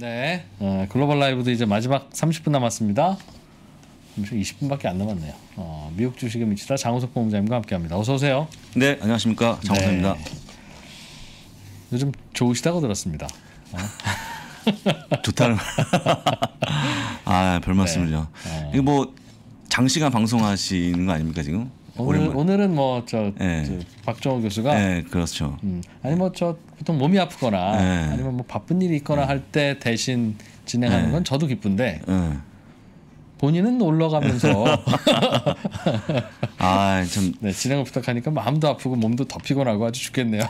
네. 어, 글로벌 라이브도 이제 마지막 30분 남았습니다. 20분밖에 안 남았네요. 어, 미국 주식의 미치다 장우석 본부장님과 함께합니다. 어서 오세요. 네, 안녕하십니까 장우석입니다. 네. 요즘 좋으시다고 들었습니다. 어? 좋다는 말. 아별 말씀을요. 네. 어. 이거 뭐 장시간 방송하시는 거 아닙니까 지금? 오늘 오늘은 뭐저 네. 예. 박정호 교수가 네, 그렇죠. 음, 아니 뭐 저 보통 몸이 아프거나 네. 아니면 뭐 바쁜 일이 있거나 할 때 대신 진행하는 건 저도 기쁜데 본인은 놀러 가면서 아참 네, 진행을 부탁하니까 마음도 아프고 몸도 더 피곤하고 아주 죽겠네요.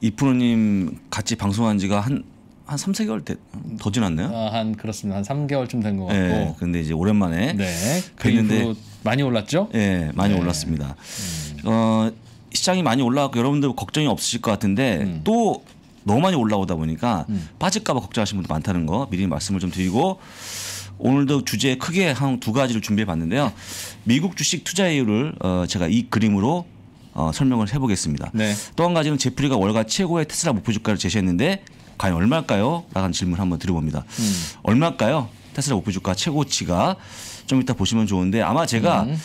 이 프로님 같이 방송한 지가 한한 3, 4개월 되, 더 지났나요? 아, 한 그렇습니다. 한 3개월쯤 된 것 같고. 네, 근데 이제 오랜만에 네. 그랬는데 많이 올랐죠? 네, 많이 네. 올랐습니다. 음. 어, 시장이 많이 올라왔고 여러분들 걱정이 없으실 것 같은데 음. 또 너무 많이 올라오다 보니까 음. 빠질까봐 걱정하시는 분들 많다는 거 미리 말씀을 좀 드리고 오늘도 주제 크게 한 두 가지를 준비해 봤는데요. 미국 주식 투자 이유를 어, 제가 이 그림으로 어, 설명을 해보겠습니다. 네. 또 한 가지는 제프리가 월가 최고의 테슬라 목표 주가를 제시했는데 과연 얼마일까요? 라는 질문을 한번 드려봅니다. 음. 얼마일까요? 테슬라 목표 주가 최고치가 좀 이따 보시면 좋은데 아마 제가 음.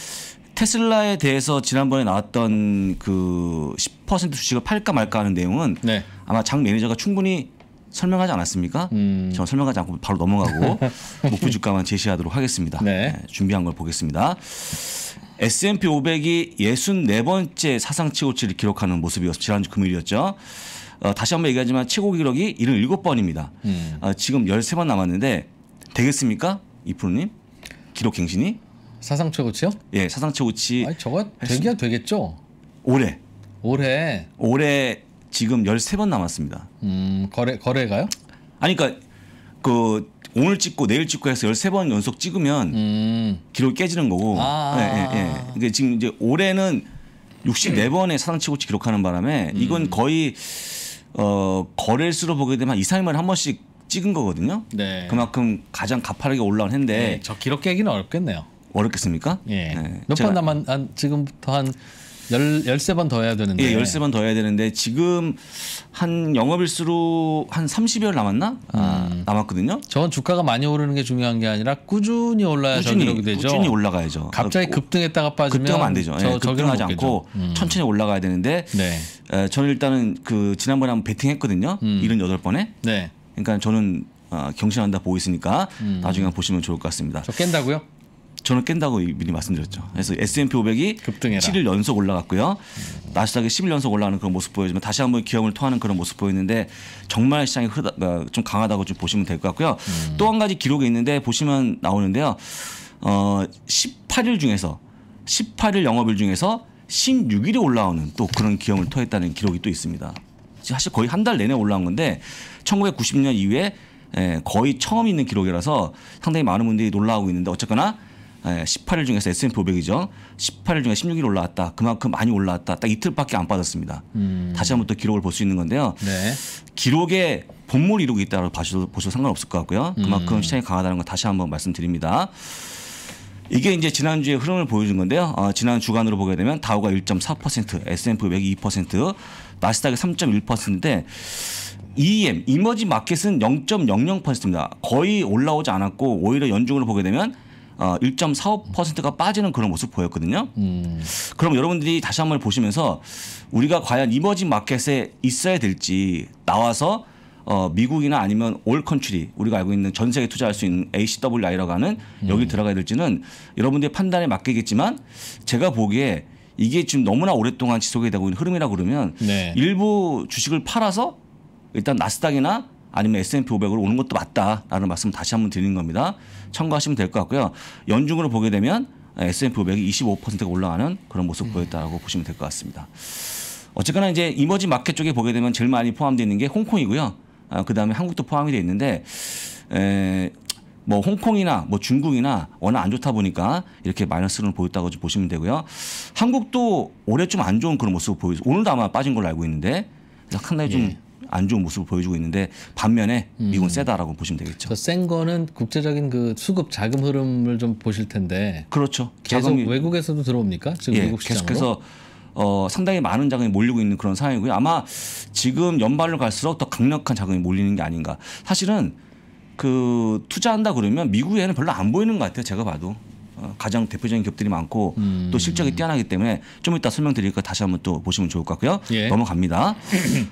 테슬라에 대해서 지난번에 나왔던 그 10% 주식을 팔까 말까 하는 내용은 네. 아마 장 매니저가 충분히 설명하지 않았습니까? 음. 저는 설명하지 않고 바로 넘어가고 목표 주가만 제시하도록 하겠습니다. 네. 네, 준비한 걸 보겠습니다. S&P 500이 64번째 사상 최고치를 기록하는 모습이었 지난주 금요일이었죠. 어, 다시 한번 얘기하지만 최고 기록이 77번입니다. 음. 어, 지금 13번 남았는데 되겠습니까? 이프로님 기록 갱신이? 사상 최고치요? 예, 사상 최고치. 아니, 저거 되긴 되겠죠. 올해. 올해. 올해 지금 13번 남았습니다. 음, 거래 거래가요? 아니 그러니까 그 오늘 찍고 내일 찍고 해서 13번 연속 찍으면 음. 기록이 깨지는 거고. 아. 예, 예, 예. 그러니까 지금 이제 올해는 64번의 사상 최고치 기록하는 바람에 음. 이건 거의 어, 거래수로 보게 되면 한 2, 3일만 한 번씩 찍은 거거든요. 네. 그만큼 가장 가파르게 올라온 해인데 네, 저 기록 깨기는 어렵겠네요. 어렵겠습니까? 예. 네. 몇번 남았 지금부터 한 열, 13번 더 해야 되는데. 예, 13번 더 해야 되는데 지금 한 영업일수로 한3 0일 남았나? 아, 음. 남았거든요. 저건 주가가 많이 오르는 게 중요한 게 아니라 꾸준히 올라야 꾸준히, 저기 되죠. 꾸준히 올라가야죠. 갑자기 어, 급등했다가 빠지면 급등하면 안 되죠. 예, 저, 예, 급등하지 않고 음. 천천히 올라가야 되는데 네. 에, 저는 일단은 그 지난번에 한번 베팅했거든요. 음. 78번에. 네. 그러니까 저는 어, 경신한다 보고 있으니까 음. 나중에 보시면 좋을 것 같습니다. 저 깬다고요? 저는 깬다고 미리 말씀드렸죠. 그래서 S&P 500이 급등해라. 7일 연속 올라갔고요. 나스닥이 10일 연속 올라가는 그런 모습 보여주면 다시 한번 기염을 토하는 그런 모습 보였는데 정말 시장이 흐다, 르좀 어, 강하다고 좀 보시면 될 것 같고요. 음. 또한 가지 기록이 있는데 보시면 나오는데요. 어, 18일 중에서 18일 영업일 중에서 16일에 올라오는 또 그런 기염을 토했다는 기록이 또 있습니다. 사실 거의 한 달 내내 올라온 건데 1990년 이후에 예, 거의 처음 있는 기록이라서 상당히 많은 분들이 놀라고 있는데 어쨌거나 18일 예, 중에서 S&P 500이죠. 18일 중에 16일 올라왔다. 그만큼 많이 올라왔다. 딱 이틀밖에 안 빠졌습니다. 음. 다시 한번 또 기록을 볼 수 있는 건데요. 네. 기록에 본물 이루고 있다고 봐셔도 보셔도 상관없을 것 같고요. 음. 그만큼 음. 시장이 강하다는 건 다시 한 번 말씀드립니다. 이게 이제 지난주에 흐름을 보여준 건데요. 어, 지난 주간으로 보게 되면 다우가 1.4%, S&P 500이 2%, 나스닥이 3.1%인데 EM, 이머지 마켓은 0.00%입니다. 거의 올라오지 않았고 오히려 연중으로 보게 되면 어, 1.45%가 빠지는 그런 모습 보였거든요. 음. 그럼 여러분들이 다시 한 번 보시면서 우리가 과연 이머징 마켓에 있어야 될지 나와서 어, 미국이나 아니면 올 컨트리 우리가 알고 있는 전 세계 투자할 수 있는 ACWI라고 하는 음. 여기 음. 들어가야 될지는 여러분들의 판단에 맡기겠지만 제가 보기에 이게 지금 너무나 오랫동안 지속이 되고 있는 흐름이라 고 그러면 네. 일부 주식을 팔아서 일단 나스닥이나 아니면 S&P 500으로 오는 것도 맞다라는 말씀 다시 한 번 드리는 겁니다. 참고하시면 될 것 같고요. 연중으로 보게 되면 예, S&P 500이 25%가 올라가는 그런 모습 네. 보였다고 네. 보시면 될 것 같습니다. 어쨌거나 이제 이머지 마켓 쪽에 보게 되면 제일 많이 포함되어 있는 게 홍콩이고요. 아, 그 다음에 한국도 포함이 되어 있는데 에, 뭐 홍콩이나 뭐 중국이나 워낙 안 좋다 보니까 이렇게 마이너스를 보였다고 보시면 되고요. 한국도 올해 좀 안 좋은 그런 모습을 보여서 오늘도 아마 빠진 걸로 알고 있는데 상당히 좀 예. 안 좋은 모습을 보여주고 있는데 반면에 음. 미국은 음. 세다라고 보시면 되겠죠. 센 거는 국제적인 그 수급 자금 흐름을 좀 보실 텐데. 그렇죠. 계속 외국에서도 들어옵니까? 지금 예, 미국 시장으로? 계속해서 어, 상당히 많은 자금이 몰리고 있는 그런 상황이고요. 아마 지금 연말로 갈수록 더 강력한 자금이 몰리는 게 아닌가. 사실은 그 투자한다 그러면 미국에는 별로 안 보이는 것 같아요. 제가 봐도. 어, 가장 대표적인 기업들이 많고 음. 또 실적이 뛰어나기 때문에 좀 이따 설명드릴까 다시 한번 또 보시면 좋을 것 같고요. 예. 넘어갑니다.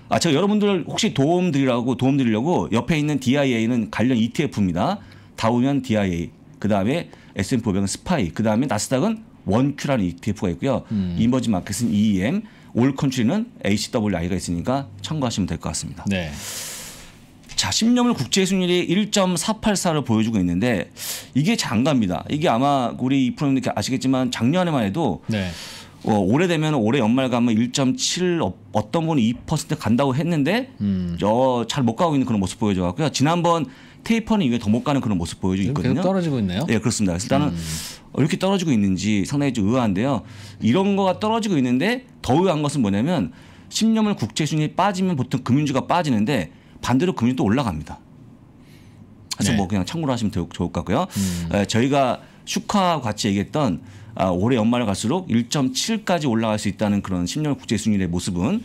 아 제가 여러분들 혹시 도움 드리라고 도움 드리려고 옆에 있는 DIA는 관련 ETF입니다. 다우면 DIA 그 다음에 S&P500은 스파이 그 다음에 나스닥은 원큐라는 ETF가 있고요. 음. 이머지 마켓은 EEM, 올 컨트리는 HWI가 있으니까 참고하시면 될 것 같습니다. 네. 자신년을 국제 순위에 1.484를 보여주고 있는데 이게 장갑니다. 이게 아마 우리 이 프로님들 아시겠지만 작년에만 해도 네. 어, 올해 되면 올해 연말 가면 1.7 어, 어떤 분은 2% 간다고 했는데 음. 어, 잘못 가고 있는 그런 모습 보여줘 갖고요. 지난번 테이퍼는 이게 더 못 가는 그런 모습 보여주고 있거든요. 계속 떨어지고 있네요. 예, 네, 그렇습니다. 그래서 일단은 음. 이렇게 떨어지고 있는지 상당히 좀 의아한데요. 이런 거가 떨어지고 있는데 더 의아한 것은 뭐냐면 10년물 국채 순위 빠지면 보통 금융주가 빠지는데 반대로 금리 또 올라갑니다. 그래서 네. 뭐 그냥 참고로 하시면 좋을 것 같고요. 음. 예, 저희가 슈카 같이 얘기했던 아, 올해 연말 갈수록 1.7까지 올라갈 수 있다는 그런 10년 국제 수준의 모습은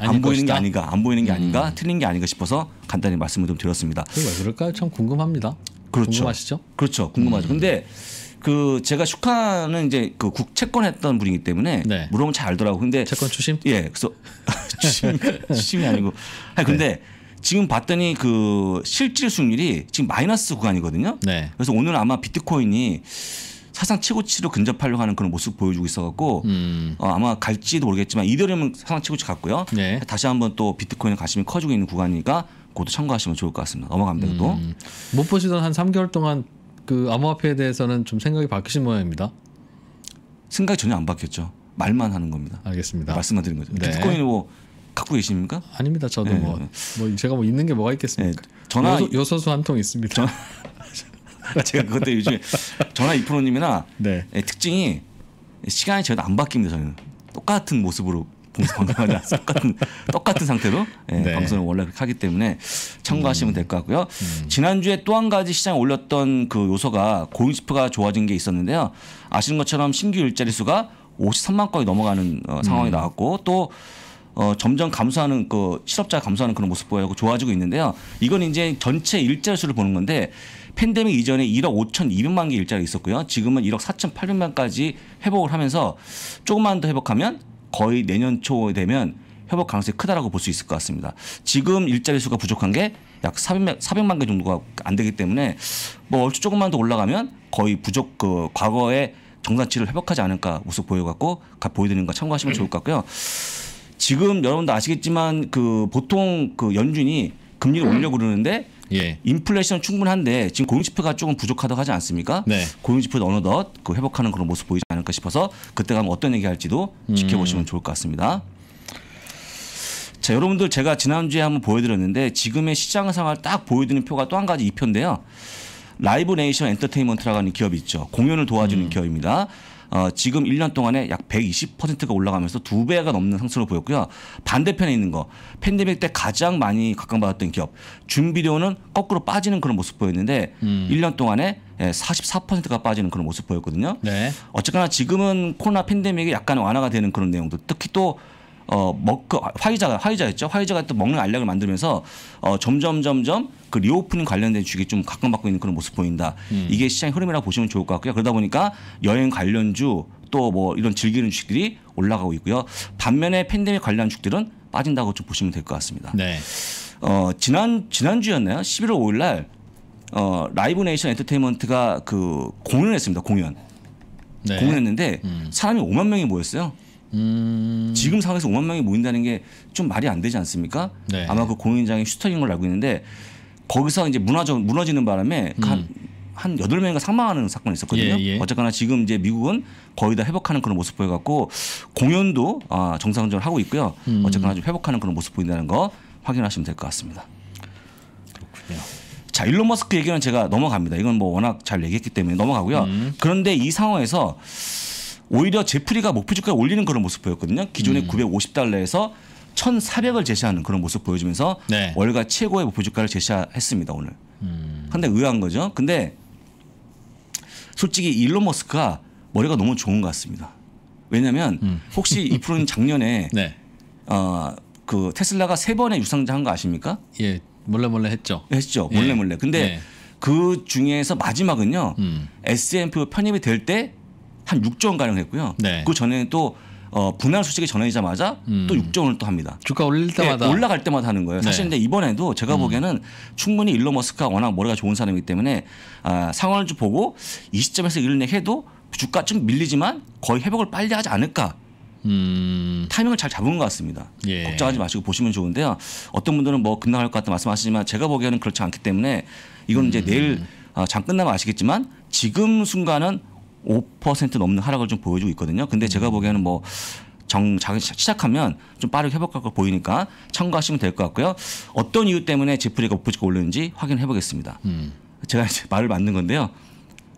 안 보이는 것이다. 게 아닌가, 안 보이는 게 음. 아닌가, 틀린 게 아닌가 싶어서 간단히 말씀을 좀 드렸습니다. 왜 그럴까요? 참 궁금합니다. 그렇죠. 궁금하시죠? 그렇죠. 궁금하죠. 음. 근데 그 제가 슈카는 이제 그 국채권 했던 분이기 때문에 네. 물어보면 잘 알더라고. 근데 채권 추심? 예. 그래서 추심 추심이 아니고. 아니 근데 네. 지금 봤더니 그 실질 수익률이 지금 마이너스 구간이거든요. 네. 그래서 오늘 아마 비트코인이 사상 최고치로 근접하려고 하는 그런 모습 보여주고 있어갖고 음. 어, 아마 갈지도 모르겠지만 이더리움은 사상 최고치 같고요. 네. 다시 한번 또 비트코인의 관심이 커지고 있는 구간이니까 그것도 참고하시면 좋을 것 같습니다. 넘어갑니다. 또. 음. 못 보시던 한 3개월 동안 그 암호화폐에 대해서는 좀 생각이 바뀌신 모양입니다. 생각이 전혀 안 바뀌었죠. 말만 하는 겁니다. 알겠습니다. 말씀만 드린 거죠. 네. 비트코인이 뭐 갖고 계십니까? 아닙니다. 저도 네. 뭐, 뭐 제가 뭐 있는 게 뭐가 있겠습니까? 네. 전화 요, 소수 한 통 있습니다. 전화, 제가 그때 요즘에 전화 이프로님이나 네. 예, 특징이 시간이 저도 안 바뀝니다. 저는 똑같은 모습으로 방송하지 않 똑같은 똑같은 상태로 예, 네. 방송을 원래 그렇게 하기 때문에 참고하시면 음. 될것 같고요. 음. 지난주에 또 한 가지 시장에 올렸던 그 요소가 고용스표가 좋아진 게 있었는데요. 아시는 것처럼 신규 일자리 수가 53만 건이 넘어가는 어, 상황이 음. 나왔고 또 어, 점점 감소하는 그 실업자 감소하는 그런 모습 보이고 좋아지고 있는데요. 이건 이제 전체 일자 수를 보는 건데 팬데믹 이전에 1억 5,200만 개 일자리가 있었고요. 지금은 1억 4,800만까지 회복을 하면서 조금만 더 회복하면 거의 내년 초 되면 회복 가능성이 크다라고 볼 수 있을 것 같습니다. 지금 일자리 수가 부족한 게 약 400, 400만 개 정도가 안 되기 때문에 뭐 얼추 조금만 더 올라가면 거의 부족 그 과거의 정산치를 회복하지 않을까 모습 보여갖고 보여드리는 거 참고하시면 좋을 것 같고요. 지금 여러분도 아시겠지만 그 보통 그 연준이 금리를 올려 그러는데 예. 인플레이션 충분한데 지금 고용지표가 조금 부족하다고 하지 않습니까? 네. 고용지표도 어느덧 그 회복하는 그런 모습 보이지 않을까 싶어서 그때 가면 어떤 얘기할지도 음. 지켜보시면 좋을 것 같습니다. 자, 여러분들 제가 지난주에 한번 보여드렸는데 지금의 시장 상황을 딱 보여드리는 표가 또 한 가지 이 표인데요. 라이브 네이션 엔터테인먼트라고 하는 기업이 있죠. 공연을 도와주는 음. 기업입니다. 어, 지금 1년 동안에 약 120%가 올라가면서 두 배가 넘는 상승을 보였고요. 반대편에 있는 거 팬데믹 때 가장 많이 각광받았던 기업 준비료는 거꾸로 빠지는 그런 모습 보였는데 음. 1년 동안에 44%가 예, 빠지는 그런 모습 보였거든요. 네. 어쨌거나 지금은 코로나 팬데믹이 약간 완화가 되는 그런 내용도 특히 또어 먹그 화이자가 화이자였죠. 화이자가 또 먹는 알약을 만들면서 어 점점 점점 그 리오프닝 관련된 주식이 좀 각광받고 있는 그런 모습 보인다. 음. 이게 시장의 흐름이라고 보시면 좋을 것 같고요. 그러다 보니까 여행 관련주 또 뭐 이런 즐기는 주식들이 올라가고 있고요. 반면에 팬데믹 관련 주들은 빠진다고 좀 보시면 될 것 같습니다. 네. 어 지난 지난주였나요? 11월 5일 날 어, 라이브 네이션 엔터테인먼트가 그 공연을 했습니다. 공연. 네. 공연했는데 음. 사람이 5만 명이 모였어요. 음... 지금 상황에서 5만 명이 모인다는 게 좀 말이 안 되지 않습니까? 네. 아마 그 공연장이 슈터인 걸 알고 있는데 거기서 이제 무너져 무너지는 바람에 음. 한, 여덟 명인가 사망하는 사건이 있었거든요. 예, 예. 어쨌거나 지금 이제 미국은 거의 다 회복하는 그런 모습 보여갖고 공연도 아, 정상적으로 하고 있고요. 음. 어쨌거나 좀 회복하는 그런 모습 보인다는 거 확인하시면 될 것 같습니다. 그렇군요. 자 일론 머스크 얘기는 제가 넘어갑니다. 이건 뭐 워낙 잘 얘기했기 때문에 넘어가고요. 음. 그런데 이 상황에서 오히려 제프리가 목표 주가에 올리는 그런 모습 보였거든요. 기존의 음. 950달러에서 1,400을 제시하는 그런 모습 보여주면서 네. 월가 최고의 목표 주가를 제시했습니다 오늘. 음. 근데 의아한 거죠. 근데 솔직히 일론 머스크가 머리가 너무 좋은 것 같습니다. 왜냐하면 음. 혹시 이 프로는 작년에 네. 어, 그 테슬라가 세 번의 유상장한거 아십니까? 예, 몰래 몰래 했죠. 했죠, 몰래 예. 몰래. 근데 예. 그 중에서 마지막은요, 음. S&P 편입이 될때 한 6조 원 가량 했고요. 네. 그 전에는 또 어, 분할 소식이 전해지자마자 음. 또 6조 원을 또 합니다. 주가 올릴 예, 때마다 네, 올라갈 때마다 하는 거예요. 사실 네. 근데 이번에도 제가 음. 보기에는 충분히 일론 머스크가 워낙 머리가 좋은 사람이기 때문에 아, 상황을 좀 보고 이 시점에서 이런 얘기 해도 주가 좀 밀리지만 거의 회복을 빨리 하지 않을까. 음. 타이밍을 잘 잡은 것 같습니다. 예. 걱정하지 마시고 보시면 좋은데요. 어떤 분들은 뭐 급락할 것 같다 말씀하시지만 제가 보기에는 그렇지 않기 때문에 이건 이제 음. 내일 장 아, 끝나면 아시겠지만 지금 순간은 5% 넘는 하락을 좀 보여주고 있거든요. 근데 음. 제가 보기에는 뭐 정, 자, 시작하면 좀 빠르게 회복할 걸 보이니까 참고하시면 될 것 같고요. 어떤 이유 때문에 제프리가부프지가올랐는지 확인해 보겠습니다. 음. 제가 이제 말을 만든 건데요.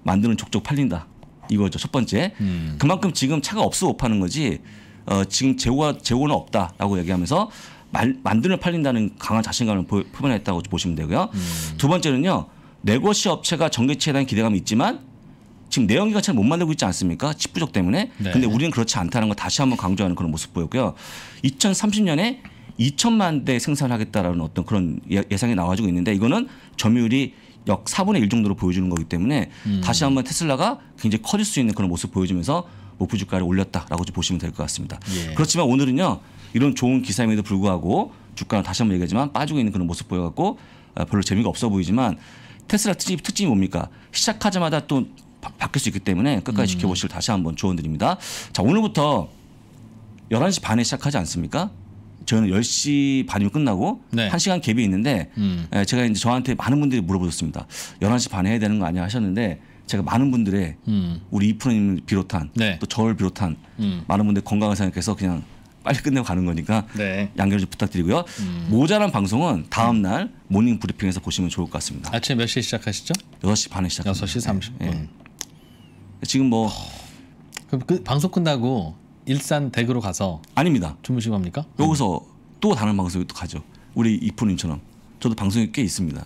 만드는 족족 팔린다. 이거죠. 첫 번째. 음. 그만큼 지금 차가 없어 못 파는 거지 어, 지금 재고가, 재고는 없다라고 얘기하면서 말, 만드는 팔린다는 강한 자신감을 보, 표현했다고 보시면 되고요. 음. 두 번째는요. 레고시 업체가 전기차에 대한 기대감이 있지만 지금 내연기관 차를 못 만들고 있지 않습니까? 칩 부족 때문에. 네. 근데 우리는 그렇지 않다는 걸 다시 한번 강조하는 그런 모습 보였고요. 2030년에 2천만 대 생산하겠다라는 어떤 그런 예, 예상이 나와지고 있는데 이거는 점유율이 역 4분의 1 정도로 보여주는 거기 때문에 음. 다시 한번 테슬라가 굉장히 커질 수 있는 그런 모습 보여주면서 목표 뭐 주가를 올렸다라고 좀 보시면 될 것 같습니다. 예. 그렇지만 오늘은요 이런 좋은 기사임에도 불구하고 주가는 다시 한번 얘기하지만 빠지고 있는 그런 모습 보여갖고 아, 별로 재미가 없어 보이지만 테슬라 특징이 뭡니까 시작하자마자 또 바, 뀔수 있기 때문에 끝까지 음. 지켜보시길 다시 한번 조언드립니다. 자 오늘부터 11시 반에 시작하지 않습니까? 저는 10시 반이면 끝나고 네. 1시간 갭이 있는데 음. 예, 제가 이제 저한테 많은 분들이 물어보셨습니다. 11시 반에 해야 되는 거 아니야 하셨는데 제가 많은 분들의 음. 우리 이프로님을 비롯한 네. 또 저를 비롯한 음. 많은 분들 의 건강을 생각해서 그냥 빨리 끝내고 가는 거니까 네. 양해를 좀 부탁드리고요. 음. 모자란 방송은 다음 날 모닝 브리핑에서 보시면 좋을 것 같습니다. 아침몇 시에 시작하시죠? 6시 반에 시작합니다. 6시 30분. 네. 지금 뭐 그럼 그 방송 끝나고 일산 댁으로 가서 아닙니다. 주무시고 합니까? 여기서 또 다른 방송에 또 가죠. 우리 이프님처럼 저도 방송이 꽤 있습니다.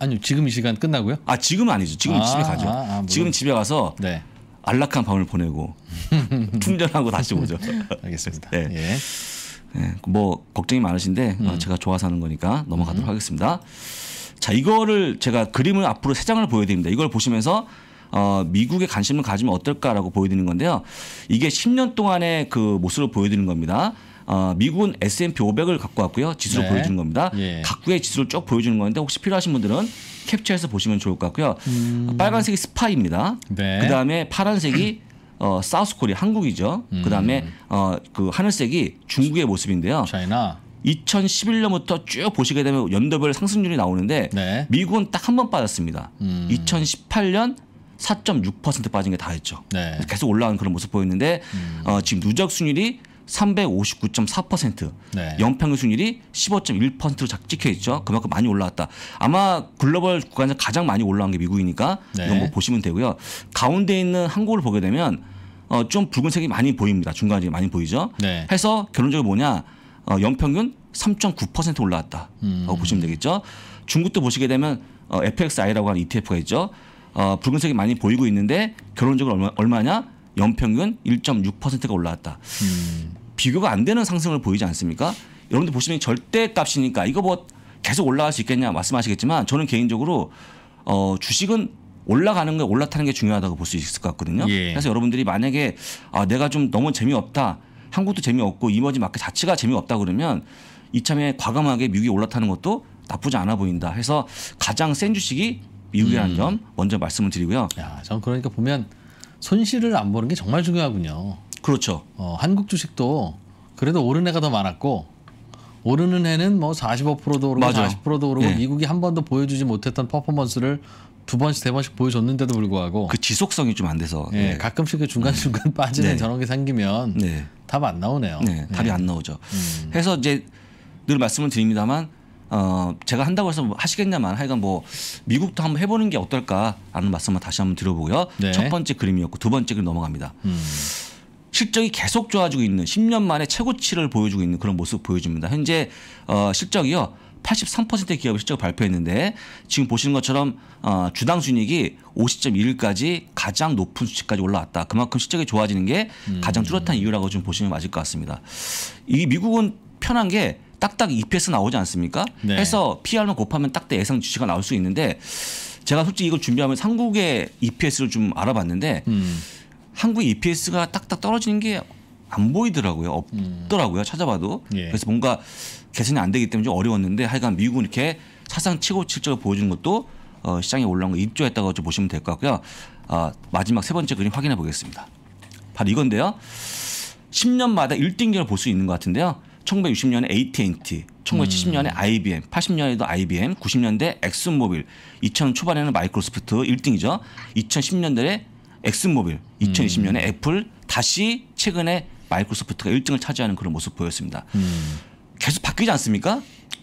아니요 지금 이 시간 끝나고요? 아 지금은 아니죠. 지금 아, 집에 가죠. 아, 아, 지금 집에 가서 네. 안락한 밤을 보내고 충전하고 다시 오죠. 알겠습니다. 네. 예. 네. 뭐 걱정이 많으신데 아, 음. 제가 좋아서 하는 거니까 넘어가도록 음. 하겠습니다. 자 이거를 제가 그림을 앞으로 세 장을 보여드립니다. 이걸 보시면서 어, 미국에 관심을 가지면 어떨까라고 보여드리는 건데요. 이게 10년 동안의 그 모습을 보여드리는 겁니다. 어, 미국은 S&P 500을 갖고 왔고요. 지수를 네. 보여주는 겁니다. 예. 각국의 지수를 쭉 보여주는 건데 혹시 필요하신 분들은 캡처해서 보시면 좋을 것 같고요. 음. 빨간색이 스파입니다. 네. 그다음에 파란색이 어, 사우스 코리아 한국이죠. 음. 그다음에 어, 그 하늘색이 중국의 모습인데요. 차이나. 2011년부터 쭉 보시게 되면 연도별 상승률이 나오는데 네. 미국은 딱 한 번 빠졌습니다. 음. 2018년 4.6% 빠진 게 다 했죠. 네. 계속 올라가는 그런 모습 보였는데 음. 어, 지금 누적 순율이 359.4%, 네. 연평균 순율이 15.1%로 찍혀 있죠. 그만큼 많이 올라왔다. 아마 글로벌 국가에서 가장 많이 올라온 게 미국이니까 네. 이건 뭐 보시면 되고요. 가운데 있는 한국을 보게 되면 어, 좀 붉은색이 많이 보입니다. 중간에 많이 보이죠. 네. 해서 결론적으로 뭐냐? 어, 연평균 3.9%올라왔다 음. 보시면 되겠죠. 중국도 보시게 되면 어, FXI라고 하는 ETF가 있죠. 어, 붉은색이 많이 보이고 있는데 결론적으로 얼마, 얼마냐? 연평균 1.6%가 올라왔다. 음. 비교가 안 되는 상승을 보이지 않습니까? 여러분들 보시면 절대 값이니까 이거 뭐 계속 올라갈 수 있겠냐 말씀하시겠지만 저는 개인적으로 어, 주식은 올라가는 게 올라타는 게 중요하다고 볼 수 있을 것 같거든요. 예. 그래서 여러분들이 만약에 아, 내가 좀 너무 재미없다. 한국도 재미없고 이머지 마켓 자체가 재미없다 그러면 이참에 과감하게 미국이 올라타는 것도 나쁘지 않아 보인다 해서 가장 센 주식이 미우한 국 음. 점 먼저 말씀을 드리고요. 야, 전 그러니까 보면 손실을 안 보는 게 정말 중요하군요. 그렇죠. 어, 한국 주식도 그래도 오른 해가 더 많았고 오르는 해는 뭐 45%도 오르고 맞아. 40%도 오르고 예. 미국이 한 번도 보여주지 못했던 퍼포먼스를 두 번씩 세 번씩 보여줬는데도 불구하고 그 지속성이 좀 안 돼서 예, 네. 가끔씩 그 중간 중간 네. 빠지는 네. 저런 게 생기면 네. 답안 나오네요. 네, 답이 네. 안 나오죠. 음. 해서 이제 늘 말씀을 드립니다만 어 제가 한다고 해서 뭐 하시겠냐만 하여간 뭐 미국도 한번 해보는 게 어떨까라는 말씀을 다시 한번 드려보고요. 네. 첫 번째 그림이었고 두 번째 그림 넘어갑니다. 음. 실적이 계속 좋아지고 있는 10년 만에 최고치를 보여주고 있는 그런 모습 보여줍니다. 현재 어 실적이요. 83%의 기업이 실적 발표했는데 지금 보시는 것처럼 어, 주당 순이익이 50.1까지 가장 높은 수치까지 올라왔다. 그만큼 실적이 좋아지는 게 가장 음. 뚜렷한 이유라고 좀 보시면 맞을 것 같습니다. 이 미국은 편한 게 딱딱 EPS 나오지 않습니까? 네. 해서 PR만 곱하면 딱대 예상 주시가 나올 수 있는데 제가 솔직히 이걸 준비하면 한국의 EPS를 좀 알아봤는데 음. 한국 EPS가 딱딱 떨어지는 게 안 보이더라고요. 없더라고요. 음. 찾아봐도. 예. 그래서 뭔가 개선이 안 되기 때문에 좀 어려웠는데 하여간 미국은 이렇게 사상 치고 칠적을 보여준 것도 어, 시장에 올라온 거 입조했다고 좀 보시면 될 것 같고요. 어, 마지막 세 번째 그림 확인해 보겠습니다. 바로 이건데요. 10년마다 1등기를 볼 수 있는 것 같은데요. 1960년에 AT&T, 1970년에 음. IBM, 80년에도 IBM, 90년대 엑슨모빌, 2 0 0 0 초반에는 마이크로소프트 1등이죠. 2010년대에 엑슨모빌, 2020년에 음. 애플, 다시 최근에 마이크로소프트가 1등을 차지하는 그런 모습 보였습니다. 음. 계속 바뀌지 않습니까?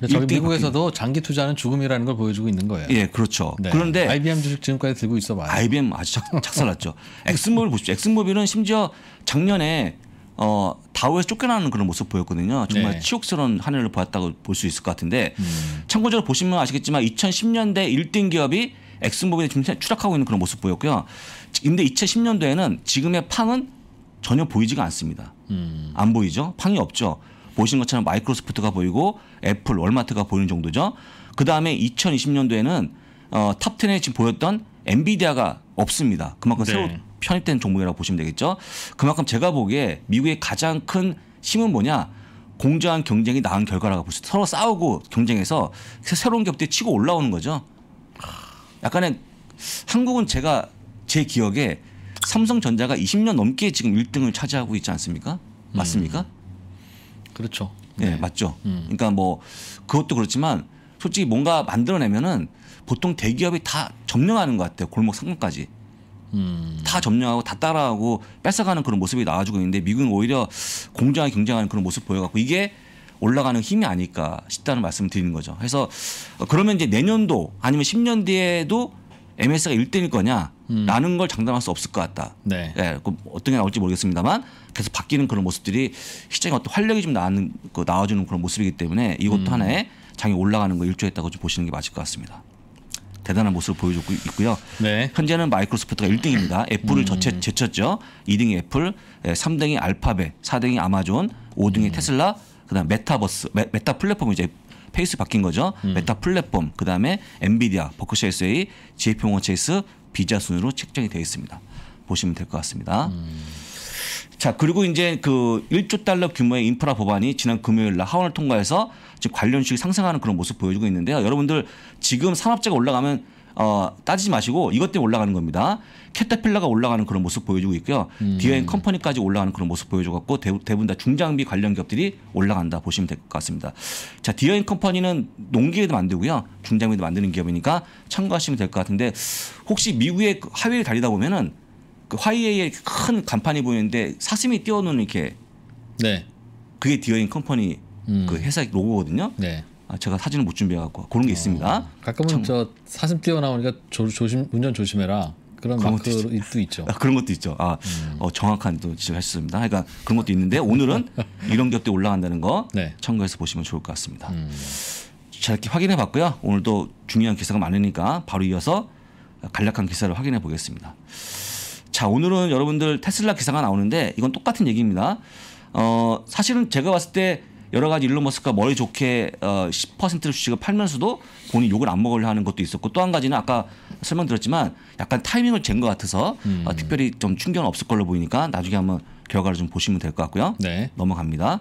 저희 미국에서도 바뀌 장기 투자는 죽음이라는 걸 보여주고 있는 거예요. 예, 그렇죠. 네. 그런데 IBM 주식 지금까지 들고 있어 봐요. IBM 아주 착, 살났죠 엑슨모빌 보십시오. 엑슨모빌은 심지어 작년에 어, 다오에서 쫓겨나는 그런 모습 보였거든요. 정말 네. 치욕스러운 한 해를 보았다고 볼 수 있을 것 같은데 음. 참고적으로 보시면 아시겠지만 2010년대 1등 기업이 엑슨모빌이 지금 추락하고 있는 그런 모습 보였고요. 근데 2010년도에는 지금의 팡은 전혀 보이지가 않습니다. 음. 안 보이죠? 팡이 없죠. 보신 것처럼 마이크로소프트가 보이고 애플, 월마트가 보이는 정도죠. 그 다음에 2020년도에는 어, 탑10에 지금 보였던 엔비디아가 없습니다. 그만큼 네. 새로 편입된 종목이라고 보시면 되겠죠. 그만큼 제가 보기에 미국의 가장 큰 힘은 뭐냐? 공정한 경쟁이 나은 결과라고 볼 수. 있어요. 서로 싸우고 경쟁해서 새로운 기업들이 치고 올라오는 거죠. 약간의 한국은 제가 제 기억에 삼성전자가 20년 넘게 지금 1등을 차지하고 있지 않습니까? 맞습니까? 음. 그렇죠. 네, 네 맞죠. 음. 그러니까 뭐 그것도 그렇지만 솔직히 뭔가 만들어내면은 보통 대기업이 다 점령하는 것 같아요. 골목 상권까지. 음. 다 점령하고 다 따라하고 뺏어가는 그런 모습이 나와주고 있는데 미국은 오히려 공장에 경쟁하는 그런 모습 보여갖고 이게 올라가는 힘이 아닐까 싶다는 말씀을 드리는 거죠. 그래서 어, 그러면 이제 내년도 아니면 10년 뒤에도 MS가 1등일 거냐라는 음. 걸 장담할 수 없을 것 같다. 네. 예, 그 어떤 게 나올지 모르겠습니다만 계속 바뀌는 그런 모습들이 시장에 어떤 활력이 좀 나는, 그 나와주는 그런 모습이기 때문에 이것도 음. 하나의 장이 올라가는 거 일조했다고 좀 보시는 게 맞을 것 같습니다. 대단한 모습을 보여주고 있고요. 네. 현재는 마이크로소프트가 1등입니다. 애플을 음. 제쳤죠. 2등이 애플, 3등이 예, 알파벳, 4등이 아마존, 5등이 음. 테슬라, 그다음 메타버스, 메, 메타 플랫폼이 이제 페이스 바뀐 거죠. 음. 메타 플랫폼, 그다음에 엔비디아, 버크셔 에세이, JP모건 체이스, 비자 순으로 책정이 되어 있습니다. 보시면 될 것 같습니다. 음. 자, 그리고 이제 그 1조 달러 규모의 인프라 법안이 지난 금요일 날 하원을 통과해서 지금 관련 주식 상승하는 그런 모습 보여주고 있는데요. 여러분들 지금 산업재가 올라가면 어, 따지지 마시고 이것 때문에 올라가는 겁니다. 캐터필라가 올라가는 그런 모습 보여주고 있고요. 음. 디엔앤 컴퍼니까지 올라가는 그런 모습 보여주고 대부분 다 중장비 관련 기업들이 올라간다 보시면 될 것 같습니다. 자, 디엔 컴퍼니는 농기에도 만들고요. 중장비도 만드는 기업이니까 참고하시면 될 것 같은데 혹시 미국의 그 하위를 달리다 보면은 그 화이에의 큰 간판이 보이는데 사슴이 띄워놓은 이렇게 네. 그게 디어인 컴퍼니 음. 그 회사 로고거든요. 네. 아, 제가 사진을 못 준비해갖고 그런 게 어, 있습니다. 가끔은 참, 저 사슴 띄어나오니까 조, 조심 운전 조심해라. 그런, 그런 것도 있죠. 있죠. 아, 그런 것도 있죠. 아, 음. 어, 정확한 또 지적하셨습니다. 그러니까 그런 것도 있는데 오늘은 이런 격대 올라간다는 거 네. 참고해서 보시면 좋을 것 같습니다. 음. 자 이렇게 확인해 봤고요. 오늘도 중요한 기사가 많으니까 바로 이어서 간략한 기사를 확인해 보겠습니다. 자, 오늘은 여러분들 테슬라 기사가 나오는데 이건 똑같은 얘기입니다. 어, 사실은 제가 봤을 때 여러 가지 일론 머스크가 머리 좋게 어, 10%를 주식을 팔면서도 본인 욕을 안 먹으려 하는 것도 있었고 또 한 가지는 아까 설명드렸지만 약간 타이밍을 잰 것 같아서 음. 어, 특별히 좀 충격은 없을 걸로 보이니까 나중에 한번 결과를 좀 보시면 될 것 같고요. 네. 넘어갑니다.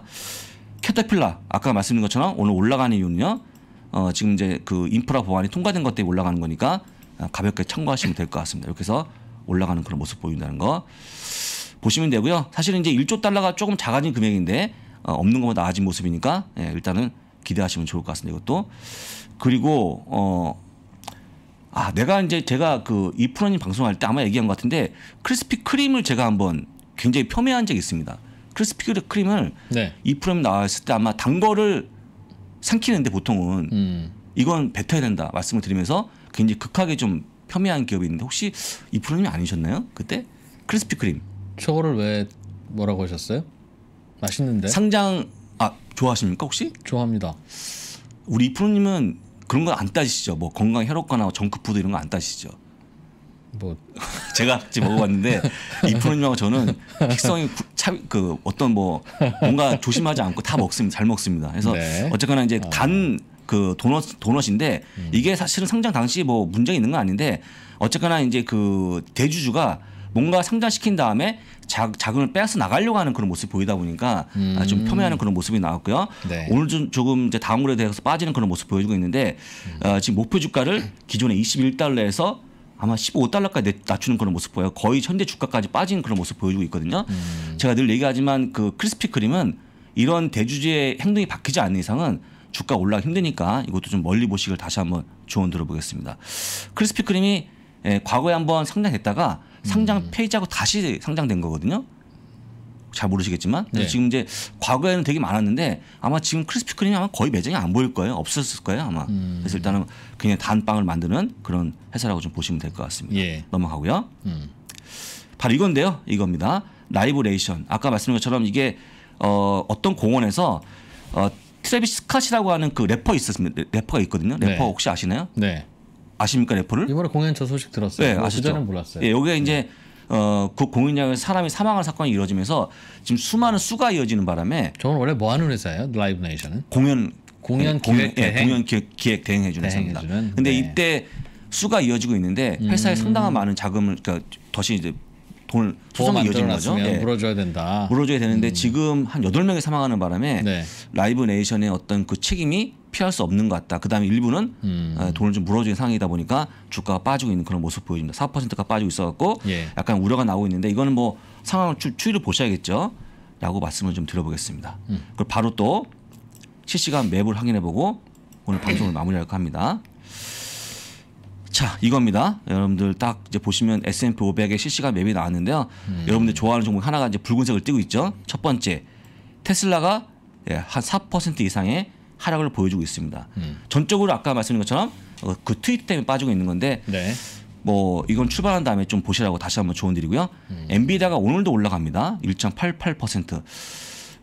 캐터필라 아까 말씀드린 것처럼 오늘 올라가는 이유는요. 어, 지금 이제 그 인프라 보안이 통과된 것 때문에 올라가는 거니까 어, 가볍게 참고하시면 될 것 같습니다. 이렇게 해서 올라가는 그런 모습 보인다는 거 보시면 되고요. 사실은 이제 1조 달러가 조금 작아진 금액인데 어, 없는 것보다 나아진 모습이니까 예, 일단은 기대하시면 좋을 것 같습니다. 이것도 그리고 어, 아 내가 이제 제가 그 이프로님 방송할 때 아마 얘기한 것 같은데 크리스피 크림을 제가 한번 굉장히 폄훼한 적이 있습니다. 크리스피 크림을 네. 이프로님 나왔을 때 아마 단 거를 삼키는데 보통은 음. 이건 뱉어야 된다 말씀을 드리면서 굉장히 극하게 좀 혐의한 기업이 있는데 혹시 이 프로님 이 아니셨나요? 그때 크리스피 크림. 저거를 왜 뭐라고 하셨어요? 맛있는데. 상장 아 좋아하십니까 혹시? 좋아합니다. 우리 이 프로님은 그런 거 안 따지시죠? 뭐 건강 혈업과나 뭐 정크푸드 이런 거 안 따지시죠? 뭐 제가 지금 먹어봤는데 이 프로님하고 저는 식성이 그 어떤 뭐 뭔가 조심하지 않고 다 먹습니다. 잘 먹습니다. 그래서 네. 어쨌거나 이제 어. 단그 도넛 도넛인데 음. 이게 사실은 상장 당시 뭐 문제가 있는 건 아닌데 어쨌거나 이제 그 대주주가 뭔가 상장시킨 다음에 자, 자금을 빼앗아 나가려고 하는 그런 모습 보이다 보니까 음. 아, 좀 폄훼하는 그런 모습이 나왔고요. 네. 오늘 좀 조금 이제 다음으로 대해서 빠지는 그런 모습 보여주고 있는데 음. 어, 지금 목표 주가를 기존의 21달러에서 아마 15달러까지 낮추는 그런 모습 보여요. 거의 현대 주가까지 빠진 그런 모습 보여주고 있거든요. 음. 제가 늘 얘기하지만 그 크리스피 크림은 이런 대주주의 행동이 바뀌지 않는 이상은 주가 올라가 힘드니까 이것도 좀 멀리 보시길 다시 한번 조언 들어보겠습니다. 크리스피 크림이 예, 과거에 한번 상장했다가 상장 음. 폐지하고 다시 상장된 거거든요. 잘 모르시겠지만 네. 지금 이제 과거에는 되게 많았는데 아마 지금 크리스피 크림이 아마 거의 매장이 안 보일 거예요. 없었을 거예요 아마. 음. 그래서 일단은 그냥 단빵을 만드는 그런 회사라고 좀 보시면 될 것 같습니다. 예. 넘어가고요. 음. 바로 이건데요. 이겁니다. 라이브레이션. 아까 말씀드린 것처럼 이게 어, 어떤 공원에서 어, 트래비스 스캇이라고 하는 그 래퍼 있었습니다. 래퍼가 있거든요. 네. 래퍼 네. 혹시 아시나요? 네. 아십니까 래퍼를? 이번에 공연 저 소식 들었어요. 네, 뭐 아시죠? 그 몰랐어요. 예, 여기가 네. 이제 어, 그 공연장에 사람이 사망한 사건이 이루어지면서 지금 수많은 수가 이어지는 바람에 저는 원래 뭐 하는 회사예요? 라이브 네이션은? 공연 예, 공연 기획 예, 대행? 공연 기획, 기획 대행 해주는 회사입니다. 근데 네. 이때 수가 이어지고 있는데 회사에 음. 상당한 많은 자금을 그러니까 더이 이제 돈을 투성이 이어진 거죠. 네. 물어줘야 된다. 물어줘야 되는데 음. 지금 한 여덟 명이 사망하는 바람에 네. 라이브 네이션의 어떤 그 책임이 피할 수 없는 것 같다. 그다음에 일부는 음. 아, 돈을 좀 물어주는 상황이다 보니까 주가가 빠지고 있는 그런 모습 보여집니다. 4%가 빠지고 있어갖고 예. 약간 우려가 나오고 있는데 이거는 뭐 상황을 추, 추이를 보셔야겠죠. 라고 말씀을 좀 드려보겠습니다. 음. 그리고 바로 또 실시간 맵을 확인해보고 오늘 방송을 마무리할까 합니다. 자 이겁니다. 여러분들 딱 이제 보시면 S&P 500의 실시간 맵이 나왔는데요. 음. 여러분들 좋아하는 종목 하나가 이제 붉은색을 띄고 있죠. 첫 번째 테슬라가 예, 한4% 이상의 하락을 보여주고 있습니다. 음. 전적으로 아까 말씀드린 것처럼 어, 그 트윗 때문에 빠지고 있는 건데 네. 뭐 이건 출발한 다음에 좀 보시라고 다시 한번 조언드리고요. 음. 엔비디아가 오늘도 올라갑니다. 1.88%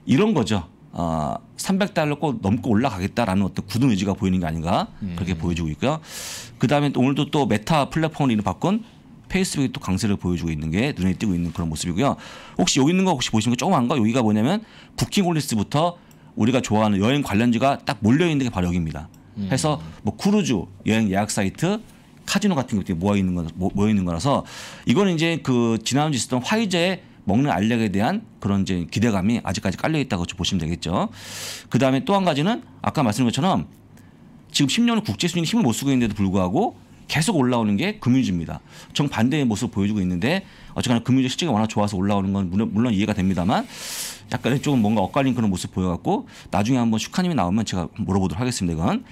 이런 거죠. 어, 300달러 꼭 넘고 올라가겠다라는 어떤 굳은 의지가 보이는 게 아닌가 음. 그렇게 보여지고 있고요. 그다음에 또 오늘도 또 메타 플랫폼을 이름 바꾼 페이스북이 또 강세를 보여주고 있는 게 눈에 띄고 있는 그런 모습이고요. 혹시 여기 있는 거 혹시 보시는 거조금안거 여기가 뭐냐면 부킹 홀리스부터 우리가 좋아하는 여행 관련지가 딱 몰려 있는 게 바로 여기입니다. 음. 해서 뭐 크루즈 여행 예약 사이트 카지노 같은 게모아 있는 거 모여 있는 거라서 이거는 이제 그 지난주 있었던 화이자의 먹는 알약에 대한 그런 이제 기대감이 아직까지 깔려 있다고 보시면 되겠죠. 그 다음에 또 한 가지는 아까 말씀드린 것처럼 지금 1 0년 국제 수준에 힘을 못 쓰고 있는데도 불구하고 계속 올라오는 게 금융주입니다. 정 반대의 모습 보여주고 있는데 어쨌거나 금융주 실적이 워낙 좋아서 올라오는 건 물론, 물론 이해가 됩니다만 약간 조금 뭔가 엇갈린 그런 모습 보여갖고 나중에 한번 슈카님이 나오면 제가 물어보도록 하겠습니다. 이건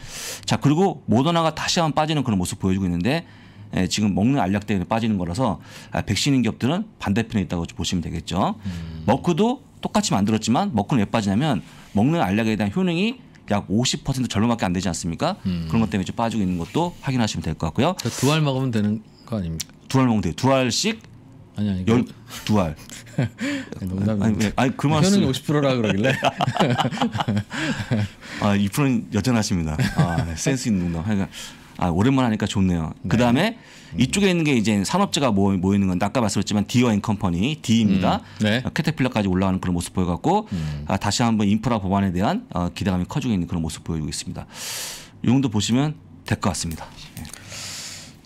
자 그리고 모더나가 다시 한번 빠지는 그런 모습 보여주고 있는데 예, 지금 먹는 알약 때문에 빠지는 거라서 아, 백신인 기업들은 반대편에 있다고 보시면 되겠죠. 음. 머크도 똑같이 만들었지만 머크는 왜 빠지냐면 먹는 알약에 대한 효능이 약 50% 절로밖에 안 되지 않습니까? 음. 그런 것 때문에 좀 빠지고 있는 것도 확인하시면 될 것 같고요. 그러니까 두알 먹으면 되는 거 아닙니까? 두 알 먹으면 돼요. 두 알씩 아니 아니 열, 그 두 알. 농담이 아니, 아니 그 말씀. 효능이 50%라 그러길래. 아, 2%는 여전하십니다. 아, 센스 있는 농담. 그러니까 아 오랜만에 하니까 좋네요. 네. 그 다음에 음. 이쪽에 있는 게 이제 산업재가 모여, 모이는 건데 아까 말씀했지만 디어 앤컴퍼니 D입니다. 음. 네. 캐테필러까지 어, 올라가는 그런 모습 보여갖고 음. 아, 다시 한번 인프라 법안에 대한 어, 기대감이 커지고 있는 그런 모습 보여주고 있습니다. 용도 보시면 될 것 같습니다. 네.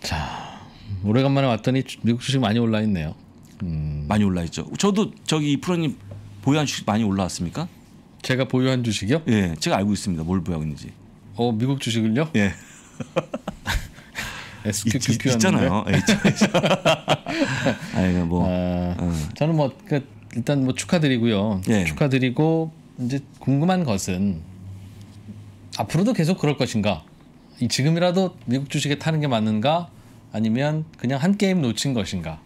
자 오래간만에 왔더니 미국 주식 많이 올라 있네요. 음. 많이 올라 있죠. 저도 저기 프로님 보유한 주식 많이 올라왔습니까? 제가 보유한 주식이요? 예, 제가 알고 있습니다. 뭘 보유하고 있는지. 어 미국 주식을요? 예. SQQQ 네, 있잖아요. 예, 아니 뭐 아, 어. 저는 뭐 그, 일단 뭐 축하드리고요. 예. 축하드리고 이제 궁금한 것은 앞으로도 계속 그럴 것인가? 이 지금이라도 미국 주식에 타는 게 맞는가? 아니면 그냥 한 게임 놓친 것인가?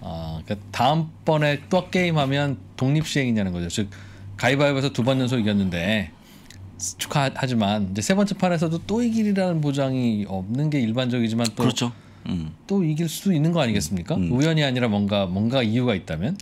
아, 그 다음번에 또 게임하면 독립 시행이냐는 거죠. 즉 가위바위보에서 두 번 연속 이겼는데 축하하지만 이제 세 번째 판에서도 또 이길이라는 보장이 없는 게 일반적이지만 또 그렇죠. 음. 또 이길 수 있는 거 아니겠습니까? 음. 우연이 아니라 뭔가 뭔가 이유가 있다면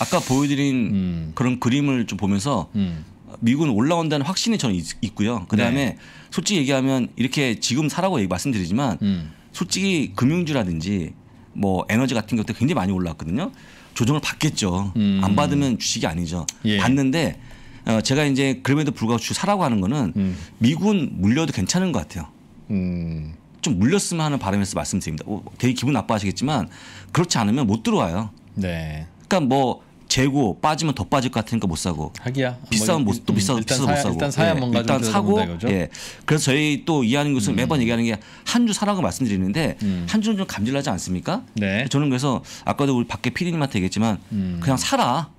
아까 보여드린 음. 그런 그림을 좀 보면서 음. 미국은 올라온다는 확신이 저는 있, 고요 그다음에 네. 솔직히 얘기하면 이렇게 지금 사라고 얘기 말씀드리지만 음. 솔직히 금융주라든지 뭐 에너지 같은 것도 굉장히 많이 올라왔거든요 조정을 받겠죠. 음. 안 받으면 주식이 아니죠. 예. 받는데 어, 제가 이제 그럼에도 불구하고 주 사라고 하는 거는 음. 미군 물려도 괜찮은 것 같아요. 음. 좀 물렸으면 하는 바람에서 말씀드립니다. 오, 되게 기분 나빠하시겠지만 그렇지 않으면 못 들어와요. 네. 그러니까 뭐 재고 빠지면 더 빠질 것 같으니까 못 사고 하기야 비싸면 뭐, 못, 또 비싸 음, 비싸서 못 사야, 사고 일단 사야 예, 뭔가 일단 사고 예 그래서 저희 또 이하는 것수 음. 매번 얘기하는 게 한 주 사라고 말씀드리는데 음. 한 주는 좀 감질나지 않습니까? 네. 저는 그래서 아까도 우리 밖에 피디님한테 얘기했지만 음. 그냥 사라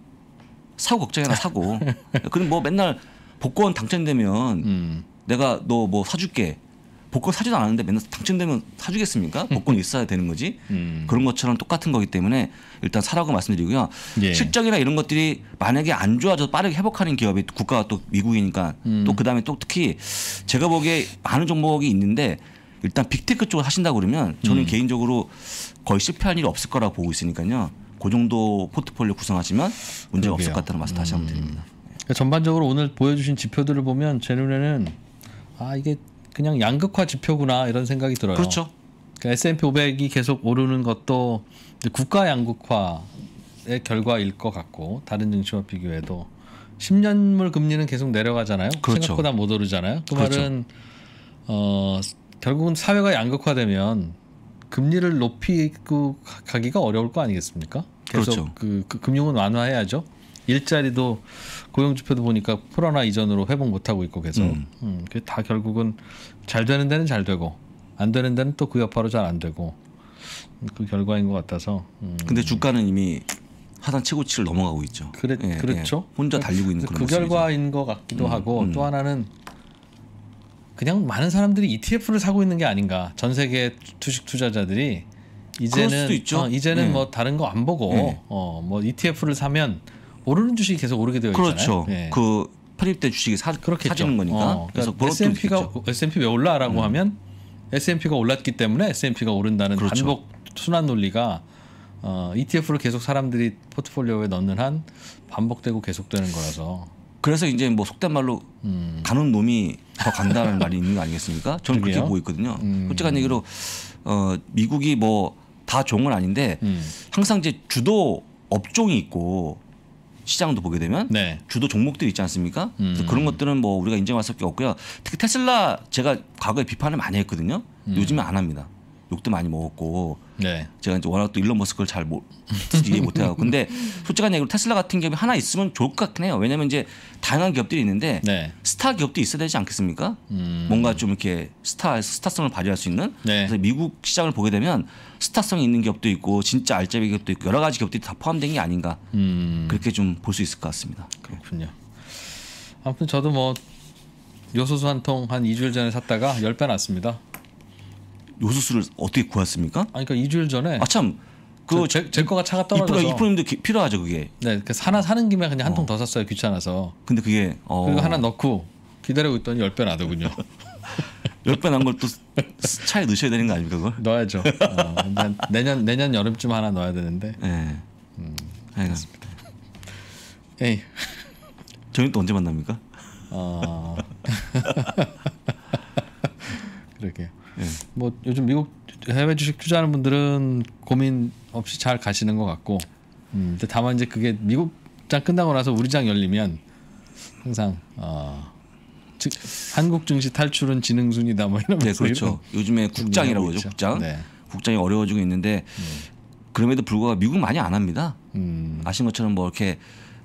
사고 걱정해라 사고. 그럼 뭐 맨날 복권 당첨되면 음. 내가 너 뭐 사줄게. 복권 사지도 않았는데 맨날 당첨되면 사주겠습니까? 음. 복권 이 있어야 되는 거지. 음. 그런 것처럼 똑같은 거기 때문에 일단 사라고 말씀드리고요. 예. 실적이나 이런 것들이 만약에 안 좋아져서 빠르게 회복하는 기업이 국가가 또 미국이니까 음. 또 그다음에 또 특히 제가 보기에 많은 종목이 있는데 일단 빅테크 쪽을 하신다고 그러면 저는 음. 개인적으로 거의 실패할 일이 없을 거라고 보고 있으니까요. 그 정도 포트폴리오 구성하시면 문제가 그러게요. 없을 것 같다는 말씀 다시 한번 음. 드립니다. 그 전반적으로 오늘 보여주신 지표들을 보면 제 눈에는 아 이게 그냥 양극화 지표구나 이런 생각이 들어요. 그렇죠. 그러니까 S&P 500이 계속 오르는 것도 국가 양극화의 결과일 것 같고 다른 증시와 비교해도 10년물 금리는 계속 내려가잖아요. 그렇죠. 생각보다 못 오르잖아요. 그 그렇죠. 말은 어 결국은 사회가 양극화되면 금리를 높이고 가기가 어려울 거 아니겠습니까? 계속 그렇죠. 그, 그 금융은 완화해야죠. 일자리도 고용지표도 보니까 코로나 이전으로 회복 못하고 있고 계속 음. 음, 그다 결국은 잘 되는 데는 잘 되고 안 되는 데는 또 그 여파로 잘 안 되고 음, 그 결과인 것 같아서 음. 근데 주가는 이미 하단 최고치를 넘어가고 있죠. 그래, 예, 예, 그렇죠. 예. 혼자 달리고 있는 그런 그 모습이죠. 결과인 것 같기도 음, 하고 음. 또 하나는 그냥 많은 사람들이 ETF를 사고 있는 게 아닌가. 전 세계 주식 투자자들이 이제는 어, 이제는 네. 뭐 다른 거 안 보고 네. 예. 어뭐 ETF를 사면 오르는 주식이 계속 오르게 되어 있잖아요. 그렇죠. 네. 그 편입된 주식이 사, 그렇겠죠. 사지는 거니까. 어, 그러니까 그래서 그러니까 S&P가 S&P 왜 올라라고 음. 하면 S&P가 올랐기 때문에 S&P가 오른다는 그렇죠. 반복 순환 논리가 어, ETF를 계속 사람들이 포트폴리오에 넣는 한 반복되고 계속되는 거라서. 그래서 이제 뭐 속된 말로 음. 가는 놈이 더 간다는 말이 있는 거 아니겠습니까? 저는 그게요? 그렇게 보고 있거든요. 음. 솔직한 얘기로 어, 미국이 뭐다 좋은 건 아닌데 음. 항상 이제 주도 업종이 있고 시장도 보게 되면 네. 주도 종목들이 있지 않습니까? 음. 그래서 그런 것들은 뭐 우리가 인정할 수밖에 없고요. 특히 테슬라 제가 과거에 비판을 많이 했거든요. 음. 요즘에 안 합니다. 욕도 많이 먹었고 네. 제가 이제 워낙 또 일론 머스크를 잘 못, 이해 못해요. 근데 솔직한 얘기로 테슬라 같은 기업이 하나 있으면 좋을 것 같긴 해요. 왜냐하면 이제 다양한 기업들이 있는데 네. 스타 기업도 있어야 되지 않겠습니까? 음. 뭔가 좀 이렇게 스타 스타성을 발휘할 수 있는. 네. 그래서 미국 시장을 보게 되면 스타성이 있는 기업도 있고 진짜 알짜배 기업도 기 있고 여러 가지 기업들이 다 포함된 게 아닌가 음. 그렇게 좀 볼 수 있을 것 같습니다. 그렇군요. 아무튼 저도 뭐 요소수 한 통한 한 2주일 전에 샀다가 열0배 났습니다. 요소수를 어떻게 구했습니까? 아 그러니까 2주일 전에 아 참 그 제, 제 거가 차가 떨어져서 이프로님도 필요하죠 그게. 네, 그 하나 사는 김에 그냥 한 통더 어. 샀어요 귀찮아서. 근데 그게 어. 그거 하나 넣고 기다리고 있더니 1 0배 나더군요. 1 0배난걸또 차에 넣으셔야 되는 거 아닙니까 그걸? 넣어야죠. 어, 내년 내년 여름쯤 하나 넣어야 되는데. 예. 네. 음, 알겠습니다. 에이. 저희또 언제 만납니까? 어... 그러게. 예. 뭐 요즘 미국 해외 주식 투자하는 분들은 고민 없이 잘 가시는 것 같고 음. 근데 다만 이제 그게 미국 장 끝나고 나서 우리 장 열리면 항상 어, 즉 한국 증시 탈출은 지능 순이다뭐 이런 네, 그렇죠. 요즘에 국장이라고 그러죠. 국장. 네. 국장이 어려워지고 있는데 음. 그럼에도 불구하고 미국 많이 안 합니다. 음. 아신 것처럼 뭐 이렇게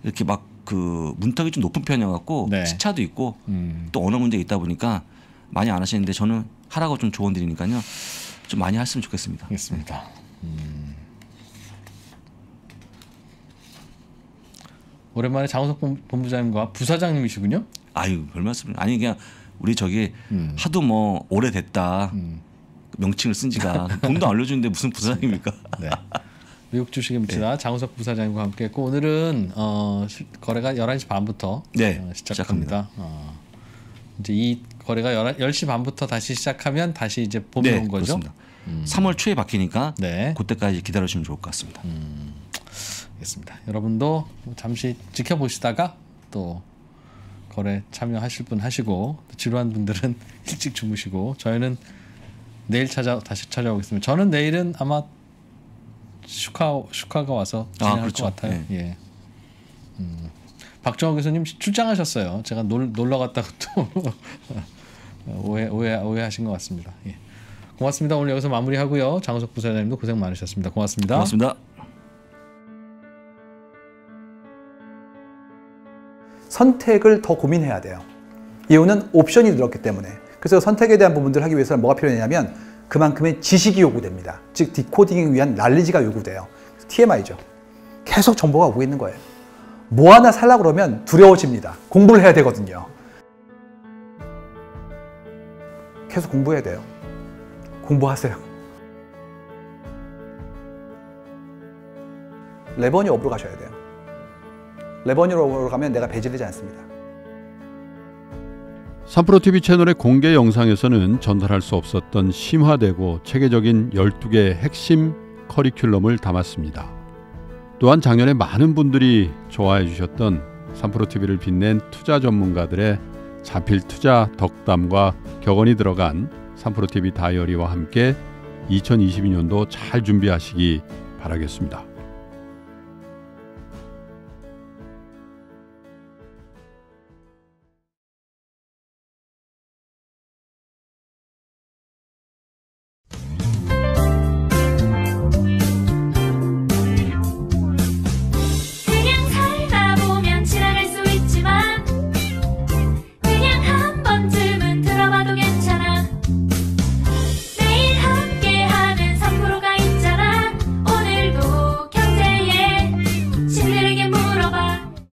이렇게 막 그 문턱이 좀 높은 편이어 갖고 네. 시차도 있고 음. 또 언어 문제 있다 보니까 많이 안 하시는데 저는 하라고 좀 조언 드리니까요. 좀 많이 하시면 좋겠습니다. 알겠습니다. 네. 음. 오랜만에 장우석 본부장님과 부사장님이시군요. 아유 별 말씀을 아니 그냥 우리 저기 음. 하도 뭐 오래됐다 음. 명칭을 쓴 지가 돈도 알려주는데 무슨 부사장입니까? 네. 미국 주식입니다. 네. 장우석 부사장님과 함께했고 오늘은 어, 거래가 11시 반부터 네, 어, 시작합니다. 시작합니다. 어, 이제 이 거래가 10시 반부터 다시 시작하면 다시 이제 봄이 네, 온 거죠? 그렇습니다. 음. 3월 초에 바뀌니까 네. 그때까지 기다려주시면 좋을 것 같습니다. 음. 알겠습니다. 여러분도 잠시 지켜보시다가 또 거래 참여하실 분 하시고 지루한 분들은 일찍 주무시고 저희는 내일 찾아 다시 찾아오겠습니다. 저는 내일은 아마 슈카 슈카가 와서 아, 진행할 아, 그렇죠. 것 같아요. 네. 예. 음. 박정호 교수님 출장하셨어요. 제가 놀, 놀러 갔다가 또 오해, 오해, 오해하신 것 같습니다. 예. 고맙습니다. 오늘 여기서 마무리하고요. 장우석 부사장님도 고생 많으셨습니다. 고맙습니다. 고맙습니다. 선택을 더 고민해야 돼요. 이유는 옵션이 늘었기 때문에. 그래서 선택에 대한 부분들을 하기 위해서는 뭐가 필요하냐면 그만큼의 지식이 요구됩니다. 즉 디코딩을 위한 날리지가 요구돼요. TMI죠. 계속 정보가 오고 있는 거예요. 뭐 하나 살라 그러면 두려워집니다. 공부를 해야 되거든요. 계속 공부해야 돼요. 공부하세요. 레버니 업으로 가셔야 돼요. 레버니로 업으로 가면 내가 배제되지 않습니다. 3프로TV 채널의 공개 영상에서는 전달할 수 없었던 심화되고 체계적인 12개의 핵심 커리큘럼을 담았습니다. 또한 작년에 많은 분들이 좋아해 주셨던 삼프로 TV를 빛낸 투자 전문가들의 자필 투자 덕담과 격언이 들어간 삼프로 TV 다이어리와 함께 2022년도 잘 준비하시기 바라겠습니다.